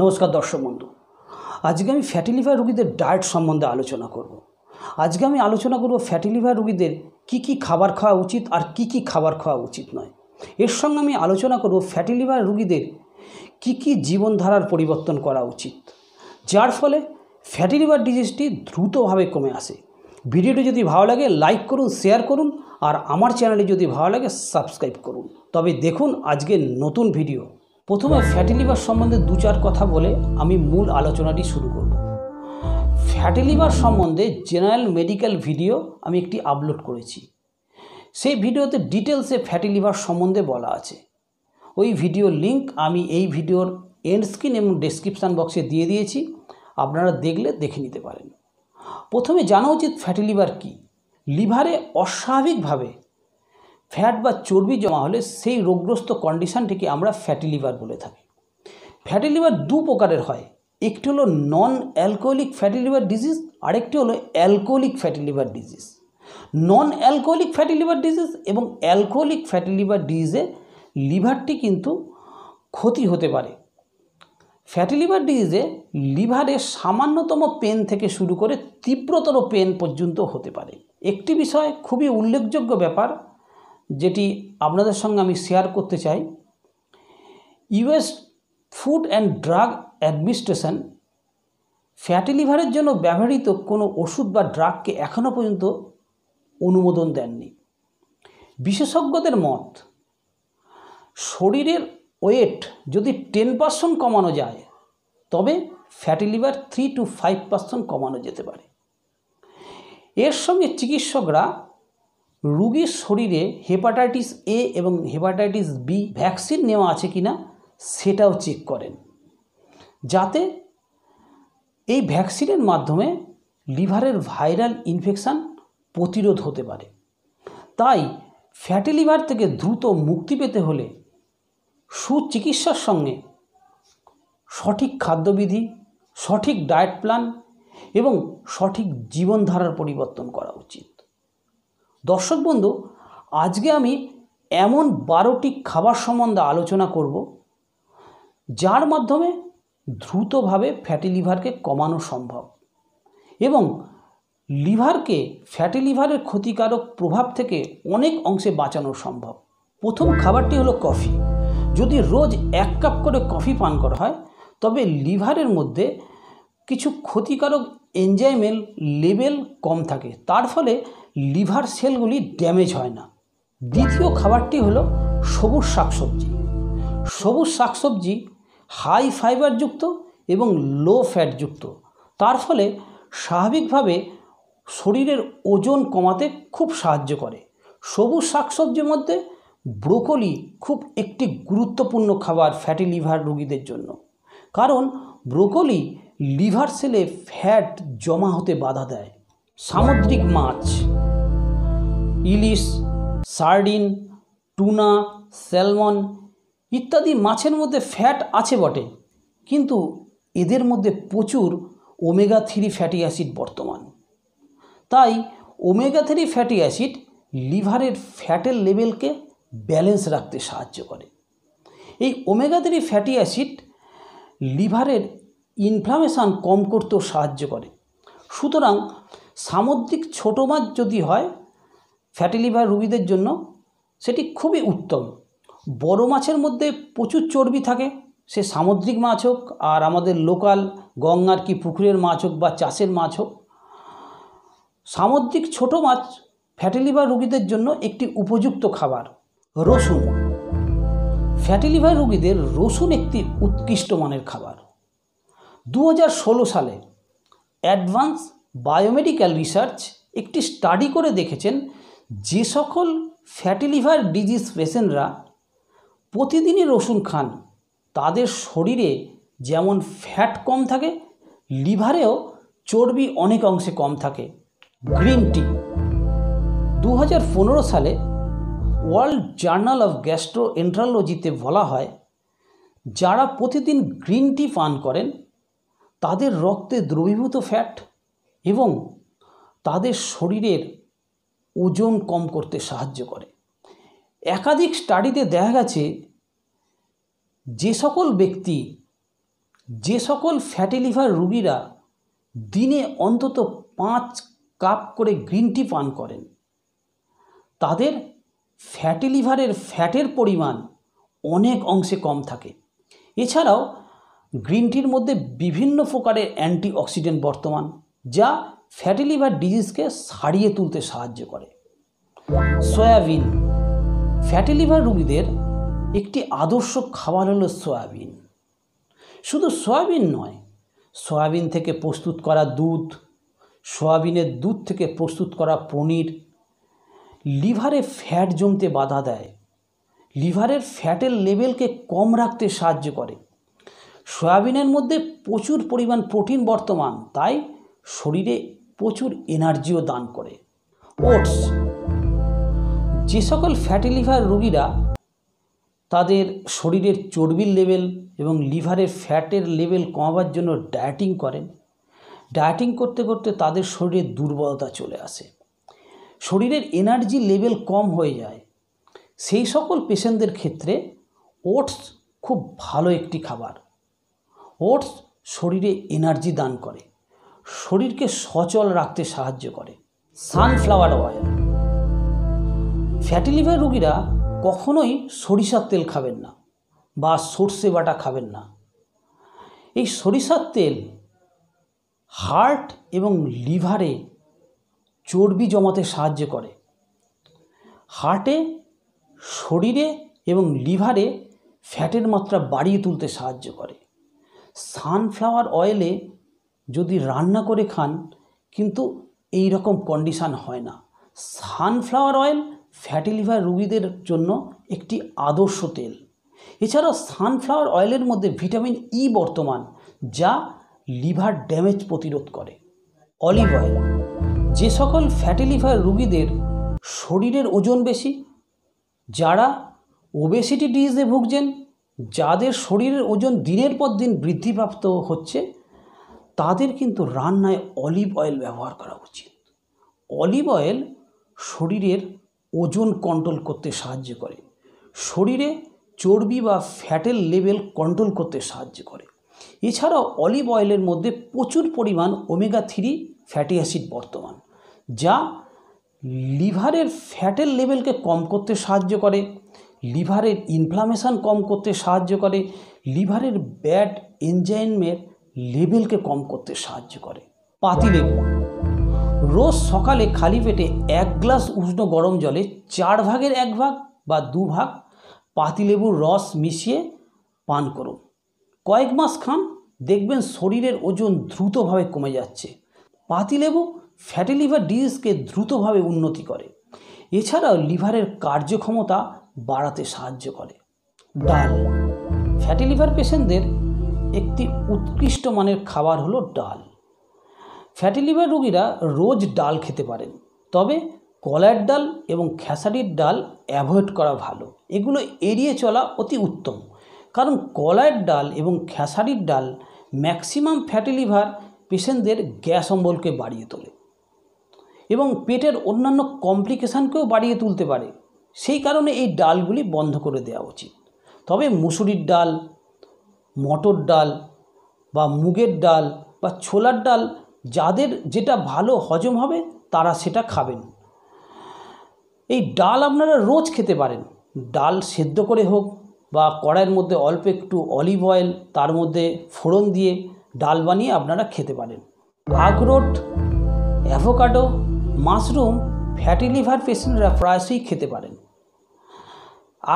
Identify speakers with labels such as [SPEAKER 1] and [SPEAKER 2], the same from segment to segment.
[SPEAKER 1] নমস্কার দর্শক বন্ধু আজকে আমি ফ্যাটি লিভার রুগীদের ডায়েট সম্বন্ধে আলোচনা করব। আজকে আমি আলোচনা করব ফ্যাটি লিভার রুগীদের কি কি খাবার খাওয়া উচিত আর কি কি খাবার খাওয়া উচিত নয় এর সঙ্গে আমি আলোচনা করব ফ্যাটি লিভার রুগীদের কি কি জীবনধারার পরিবর্তন করা উচিত যার ফলে ফ্যাটি লিভার ডিজিজটি দ্রুতভাবে কমে আসে ভিডিওটি যদি ভালো লাগে লাইক করুন শেয়ার করুন আর আমার চ্যানেলে যদি ভালো লাগে সাবস্ক্রাইব করুন তবে দেখুন আজকের নতুন ভিডিও প্রথমে ফ্যাটি লিভার সম্বন্ধে দু চার কথা বলে আমি মূল আলোচনাটি শুরু করব ফ্যাটি লিভার সম্বন্ধে জেনারেল মেডিকেল ভিডিও আমি একটি আপলোড করেছি সেই ভিডিওতে ডিটেলসে ফ্যাটি লিভার সম্বন্ধে বলা আছে ওই ভিডিওর লিঙ্ক আমি এই ভিডিওর এন্ড স্ক্রিন এবং ডেসক্রিপশান বক্সে দিয়ে দিয়েছি আপনারা দেখলে দেখে নিতে পারেন প্রথমে জানা উচিত ফ্যাটি লিভার কী লিভারে অস্বাভাবিকভাবে ফ্যাট বা চর্বি জমা হলে সেই রোগগ্রস্ত কন্ডিশনটিকে আমরা ফ্যাটি লিভার বলে থাকি ফ্যাটি লিভার দু প্রকারের হয় একটি হলো non alcoholic fatty liver disease আরেকটি হলো alcoholic fatty liver disease non alcoholic fatty liver disease এবং অ্যালকোহলিক ফ্যাটি লিভার ডিজিজে লিভারটি কিন্তু ক্ষতি হতে পারে ফ্যাটি লিভার ডিজিজে লিভারে সামান্যতম পেন থেকে শুরু করে তীব্রতর পেন পর্যন্ত হতে পারে একটি বিষয় খুবই উল্লেখযোগ্য ব্যাপার যেটি আপনাদের সঙ্গে আমি শেয়ার করতে চাই US food and drug administration fatty লিভারের জন্য ব্যবহৃত কোনো ওষুধ বা ড্রাগকে এখনও পর্যন্ত অনুমোদন দেননি বিশেষজ্ঞদের মত শরীরের ওয়েট যদি টেন পার্সেন্ট কমানো যায় তবে fatty liver three to five percent কমানো যেতে পারে এর সঙ্গে চিকিৎসকরা রুগীর শরীরে হেপাটাইটিস এ এবং হেপাটাইটিস বি ভ্যাকসিন নেওয়া আছে কি না সেটাও চেক করেন যাতে এই ভ্যাকসিনের মাধ্যমে লিভারের ভাইরাল ইনফেকশান প্রতিরোধ হতে পারে তাই ফ্যাটি লিভার থেকে দ্রুত মুক্তি পেতে হলে সুচিকিৎসার সঙ্গে সঠিক খাদ্যবিধি সঠিক ডায়েট প্ল্যান এবং সঠিক জীবনধারার পরিবর্তন করা উচিত দর্শক বন্ধু আজকে আমি এমন বারোটি খাবার সম্বন্ধে আলোচনা করব যার মাধ্যমে দ্রুতভাবে ফ্যাটি লিভারকে কমানো সম্ভব এবং লিভারকে ফ্যাটি লিভারের ক্ষতিকারক প্রভাব থেকে অনেক অংশে বাঁচানো সম্ভব প্রথম খাবারটি হলো কফি যদি রোজ এক কাপ করে কফি পান করা হয় তবে লিভারের মধ্যে কিছু ক্ষতিকারক এনজাইমেল লেভেল কম থাকে তার ফলে লিভার সেলগুলি ড্যামেজ হয় না দ্বিতীয় খাবারটি হলো সবুজ শাকসবজি সবুজ শাকসবজি হাই ফাইবারযুক্ত এবং লো ফ্যাটযুক্ত তার ফলে স্বাভাবিকভাবে শরীরের ওজন কমাতে খুব সাহায্য করে সবুজ শাকসবজির মধ্যে ব্রোকলি খুব একটি গুরুত্বপূর্ণ খাবার ফ্যাটি লিভার রোগীদের জন্য কারণ ব্রোকলি লিভার সেলে ফ্যাট জমা হতে বাধা দেয় সামুদ্রিক মাছ ইলিশ সার্ডিন টুনা স্যালমন ইত্যাদি মাছের মধ্যে ফ্যাট আছে বটে কিন্তু এদের মধ্যে প্রচুর ওমেগা থ্রি ফ্যাটি অ্যাসিড বর্তমান তাই ওমেগা থ্রি ফ্যাটি অ্যাসিড লিভারের ফ্যাটের লেভেলকে ব্যালেন্স রাখতে সাহায্য করে এই ওমেগা থ্রি ফ্যাটি অ্যাসিড লিভারের ইনফ্লামেশান কম করতেও সাহায্য করে সুতরাং সামুদ্রিক ছোটো মাছ যদি হয় ফ্যাটি লিভার রুগীদের জন্য সেটি খুবই উত্তম বড় মাছের মধ্যে প্রচুর চর্বি থাকে সে সামুদ্রিক মাছ হোক আর আমাদের লোকাল গঙ্গার কি পুকুরের মাছ হোক বা চাষের মাছ হোক সামুদ্রিক ছোট মাছ ফ্যাটি লিভার রুগীদের জন্য একটি উপযুক্ত খাবার রসুন ফ্যাটি লিভার রোগীদের রসুন একটি উৎকৃষ্ট মানের খাবার দু সালে অ্যাডভান্স বায়োমেডিক্যাল রিসার্চ একটি স্টাডি করে দেখেছেন যে সকল ফ্যাটি লিভার ডিজিজ পেশেন্টরা প্রতিদিনই রসুন খান তাদের শরীরে যেমন ফ্যাট কম থাকে লিভারেও চর্বি অনেক অংশে কম থাকে গ্রিন টি দু সালে ওয়ার্ল্ড জার্নাল অফ গ্যাস্ট্রোএন্ট্রালজিতে বলা হয় যারা প্রতিদিন গ্রিন টি পান করেন তাদের রক্তে দ্রবীভূত ফ্যাট এবং তাদের শরীরের ওজন কম করতে সাহায্য করে একাধিক স্টাডিতে দেখা গেছে যে সকল ব্যক্তি যে সকল ফ্যাটি লিভার রুগীরা দিনে অন্তত পাঁচ কাপ করে গ্রিন টি পান করেন তাদের ফ্যাটি লিভারের ফ্যাটের পরিমাণ অনেক অংশে কম থাকে এছাড়াও গ্রিন টির মধ্যে বিভিন্ন প্রকারের অ্যান্টিঅক্সিডেন্ট বর্তমান যা ফ্যাটি লিভার ডিজিজকে সারিয়ে তুলতে সাহায্য করে সয়াবিন ফ্যাটি লিভার রুগীদের একটি আদর্শ খাবার হলো সয়াবিন শুধু সয়াবিন নয় সয়াবিন থেকে প্রস্তুত করা দুধ সয়াবিনের দুধ থেকে প্রস্তুত করা পনির লিভারে ফ্যাট জমতে বাধা দেয় লিভারের ফ্যাটের লেভেলকে কম রাখতে সাহায্য করে সয়াবিনের মধ্যে প্রচুর পরিমাণ প্রোটিন বর্তমান তাই শরীরে প্রচুর এনার্জিও দান করে ওটস যে সকল ফ্যাটি লিভার রোগীরা তাদের শরীরের চর্বির লেভেল এবং লিভারের ফ্যাটের লেভেল কমাবার জন্য ডায়েটিং করেন ডায়েটিং করতে করতে তাদের শরীরে দুর্বলতা চলে আসে শরীরের এনার্জি লেভেল কম হয়ে যায় সেই সকল পেশেন্টদের ক্ষেত্রে ওটস খুব ভালো একটি খাবার ওটস শরীরে এনার্জি দান করে শরীরকে সচল রাখতে সাহায্য করে সানফ্লাওয়ার অয়েল ফ্যাটি লিভার রুগীরা কখনোই সরিষার তেল খাবেন না বা সর্ষে বাটা খাবেন না এই সরিষার তেল হার্ট এবং লিভারে চর্বি জমাতে সাহায্য করে হার্টে শরীরে এবং লিভারে ফ্যাটের মাত্রা বাড়িয়ে তুলতে সাহায্য করে সানফ্লাওয়ার অয়েলে যদি রান্না করে খান কিন্তু এই রকম কন্ডিশান হয় না সানফ্লাওয়ার অয়েল ফ্যাটি লিভার রুগীদের জন্য একটি আদর্শ তেল এছাড়াও সানফ্লাওয়ার অয়েলের মধ্যে ভিটামিন ই e বর্তমান যা লিভার ড্যামেজ প্রতিরোধ করে অলিভ অয়েল যে সকল ফ্যাটি লিভার রুগীদের শরীরের ওজন বেশি যারা ওবেসিটি ডিজিজে ভুগছেন যাদের শরীরের ওজন দিনের পর দিন বৃদ্ধিপ্রাপ্ত হচ্ছে তাদের কিন্তু রান্নায় অলিভ অয়েল ব্যবহার করা উচিত অলিভ অয়েল শরীরের ওজন কন্ট্রোল করতে সাহায্য করে শরীরে চর্বি বা ফ্যাটের লেভেল কন্ট্রোল করতে সাহায্য করে এছাড়াও অলিভ অয়েলের মধ্যে প্রচুর পরিমাণ ওমেগা থ্রি ফ্যাটি অ্যাসিড বর্তমান যা লিভারের ফ্যাটের লেভেলকে কম করতে সাহায্য করে লিভারের ইনফ্লামেশান কম করতে সাহায্য করে লিভারের ব্যাড এনজাইমের লেভেলকে কম করতে সাহায্য করে পাতিলেবু রোজ সকালে খালি পেটে এক গ্লাস উষ্ণ গরম জলে চার ভাগের এক ভাগ বা দু ভাগ পাতিলেবুর রস মিশিয়ে পান করুন কয়েক মাস খান দেখবেন শরীরের ওজন দ্রুতভাবে কমে যাচ্ছে পাতিলেবু ফ্যাটি লিভার ডিজিজকে দ্রুতভাবে উন্নতি করে এছাড়াও লিভারের কার্যক্ষমতা বাড়াতে সাহায্য করে ডাল ফ্যাটি লিভার পেশেন্টদের একটি উৎকৃষ্ট মানের খাবার হলো ডাল ফ্যাটি লিভার রোগীরা রোজ ডাল খেতে পারেন তবে কলার ডাল এবং খেসারির ডাল অ্যাভয়েড করা ভালো এগুলো এড়িয়ে চলা অতি উত্তম কারণ কলার ডাল এবং খেসারির ডাল ম্যাক্সিমাম ফ্যাটি লিভার পেশেন্টদের গ্যাস অম্বলকে বাড়িয়ে তোলে এবং পেটের অন্যান্য কমপ্লিকেশানকেও বাড়িয়ে তুলতে পারে সেই কারণে এই ডালগুলি বন্ধ করে দেওয়া উচিত তবে মুসুরির ডাল মটর ডাল বা মুগের ডাল বা ছোলার ডাল যাদের যেটা ভালো হজম হবে তারা সেটা খাবেন এই ডাল আপনারা রোজ খেতে পারেন ডাল সেদ্ধ করে হোক বা কড়াইয়ের মধ্যে অল্প একটু অলিভ অয়েল তার মধ্যে ফোড়ন দিয়ে ডাল বানিয়ে আপনারা খেতে পারেন আখরোট অ্যাভোকাডো মাশরুম ফ্যাটি লিভার পেশেন্টরা প্রায়শই খেতে পারেন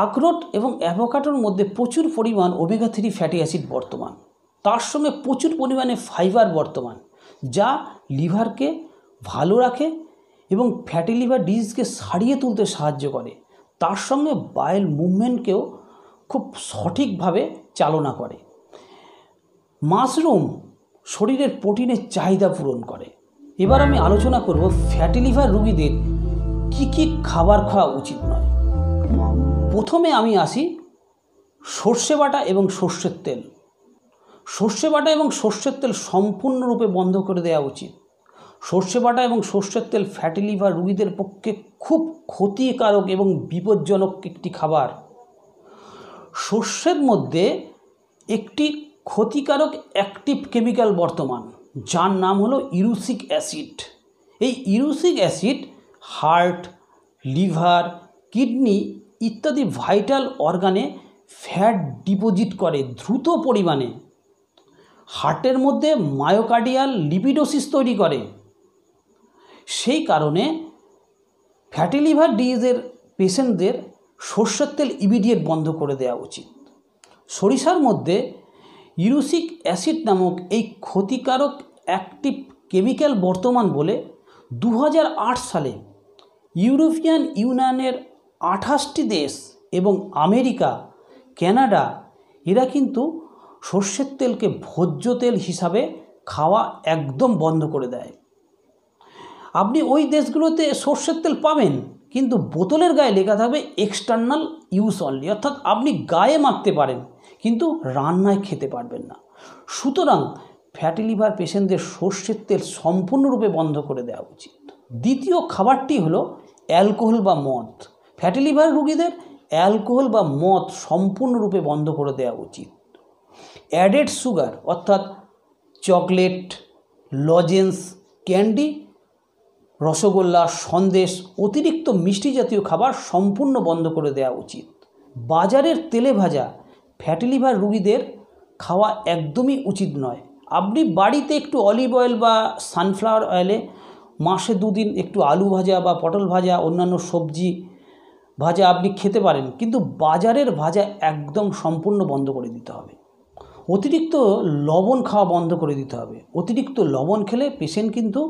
[SPEAKER 1] আখরোট এবং অ্যাভোকাডোর মধ্যে প্রচুর পরিমাণ ওমেগা থ্রি ফ্যাটি অ্যাসিড বর্তমান তার সঙ্গে প্রচুর পরিমাণে ফাইবার বর্তমান যা লিভারকে ভালো রাখে এবং ফ্যাটি লিভার ডিজিজকে সারিয়ে তুলতে সাহায্য করে তার সঙ্গে বায়েল মুভমেন্টকেও খুব সঠিকভাবে চালনা করে মাশরুম শরীরের প্রোটিনের চাহিদা পূরণ করে এবার আমি আলোচনা করব ফ্যাটি লিভার রুগীদের কি কি খাবার খাওয়া উচিত নয় প্রথমে আমি আসি সর্ষে বাটা এবং সর্ষের তেল সর্ষে বাটা এবং সর্ষের তেল সম্পূর্ণরূপে বন্ধ করে দেওয়া উচিত সর্ষে বাটা এবং সর্ষের তেল ফ্যাটি লিভার রুগীদের পক্ষে খুব ক্ষতিকারক এবং বিপজ্জনক একটি খাবার সর্ষের মধ্যে একটি ক্ষতিকারক অ্যাক্টিভ কেমিক্যাল বর্তমান যার নাম হলো ইউরুসিক অ্যাসিড এই erucic acid heart liver kidney ইত্যাদি ভাইটাল অর্গানে ফ্যাট ডিপোজিট করে দ্রুত পরিমাণে হার্টের মধ্যে মায়োকার্ডিয়াল লিপিডোসিস তৈরি করে সেই কারণে ফ্যাটি লিভার ডিজের পেশেন্টদের সর্ষের তেল ইমিডিয়েট বন্ধ করে দেওয়া উচিত সরিষার মধ্যে ইউরোসিক অ্যাসিড নামক এই ক্ষতিকারক অ্যাক্টিভ কেমিক্যাল বর্তমান বলে দু সালে ইউরোপিয়ান ইউনিয়নের আঠাশটি দেশ এবং আমেরিকা ক্যানাডা এরা কিন্তু সর্ষের তেলকে ভোজ্য তেল হিসাবে খাওয়া একদম বন্ধ করে দেয় আপনি ওই দেশগুলোতে সর্ষের তেল পাবেন কিন্তু বোতলের গায়ে লেখা থাকবে এক্সটার্নাল ইউজ অনলি অর্থাৎ আপনি গায়ে মাখতে পারেন কিন্তু রান্নায় খেতে পারবেন না সুতরাং ফ্যাটি লিভার পেশেন্টদের সর্ষের তেল সম্পূর্ণরূপে বন্ধ করে দেওয়া উচিত দ্বিতীয় খাবারটি হলো অ্যালকোহল বা মদ ফ্যাটি লিভার রুগীদের অ্যালকোহল বা মদ সম্পূর্ণরূপে বন্ধ করে দেওয়া উচিত অ্যাডেড সুগার অর্থাৎ chocolate lozenges candy rosogolla sandesh অতিরিক্ত মিষ্টি জাতীয় খাবার সম্পূর্ণ বন্ধ করে দেওয়া উচিত বাজারের তেলে ভাজা ফ্যাটি লিভার রুগীদের খাওয়া একদমই উচিত নয় আপনি বাড়িতে একটু অলিভ অয়েল বা সানফ্লাওয়ার অয়েলে মাসে দুদিন একটু আলু ভাজা বা পটল ভাজা অন্যান্য সবজি ভাজা আপনি খেতে পারেন কিন্তু বাজারের ভাজা একদম সম্পূর্ণ বন্ধ করে দিতে হবে অতিরিক্ত লবণ খাওয়া বন্ধ করে দিতে হবে অতিরিক্ত লবণ খেলে পেশেন্ট কিন্তু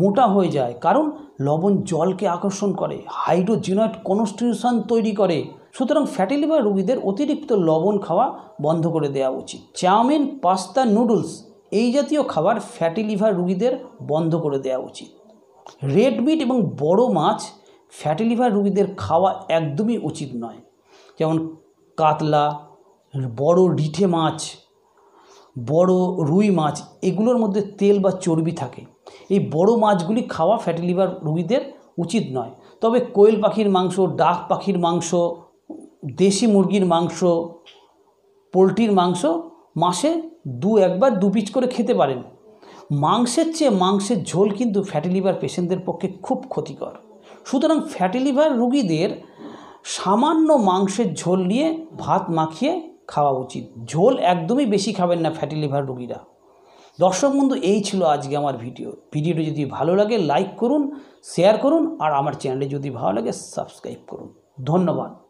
[SPEAKER 1] মোটা হয়ে যায় কারণ লবণ জলকে আকর্ষণ করে হাইড্রোজিনয়েড কনস্টিটিউশন তৈরি করে সুতরাং ফ্যাটি লিভার রোগীদের অতিরিক্ত লবণ খাওয়া বন্ধ করে দেওয়া উচিত চাউমিন পাস্তা নুডলস এই জাতীয় খাবার ফ্যাটি লিভার রুগীদের বন্ধ করে দেওয়া উচিত রেড মিট এবং বড় মাছ ফ্যাটি লিভার রুগীদের খাওয়া একদমই উচিত নয় যেমন কাতলা বড় রিঠে মাছ বড় রুই মাছ এগুলোর মধ্যে তেল বা চর্বি থাকে এই বড় মাছগুলি খাওয়া ফ্যাটি লিভার রুগীদের উচিত নয় তবে কোয়েল পাখির মাংস ডাক পাখির মাংস দেশি মুরগির মাংস পোলট্রির মাংস মাসে দু একবার দু পিচ করে খেতে পারেন মাংসের চেয়ে মাংসের ঝোল কিন্তু ফ্যাটি লিভার পেশেন্টদের পক্ষে খুব ক্ষতিকর সুতরাং ফ্যাটি লিভার রুগীদের সামান্য মাংসের ঝোল নিয়ে ভাত মাখিয়ে খাওয়া উচিত ঝোল একদমই বেশি খাবেন না ফ্যাটি লিভার রুগীরা দর্শক বন্ধু এই ছিল আজকে আমার ভিডিও ভিডিওটি যদি ভালো লাগে লাইক করুন শেয়ার করুন আর আমার চ্যানেলে যদি ভালো লাগে সাবস্ক্রাইব করুন ধন্যবাদ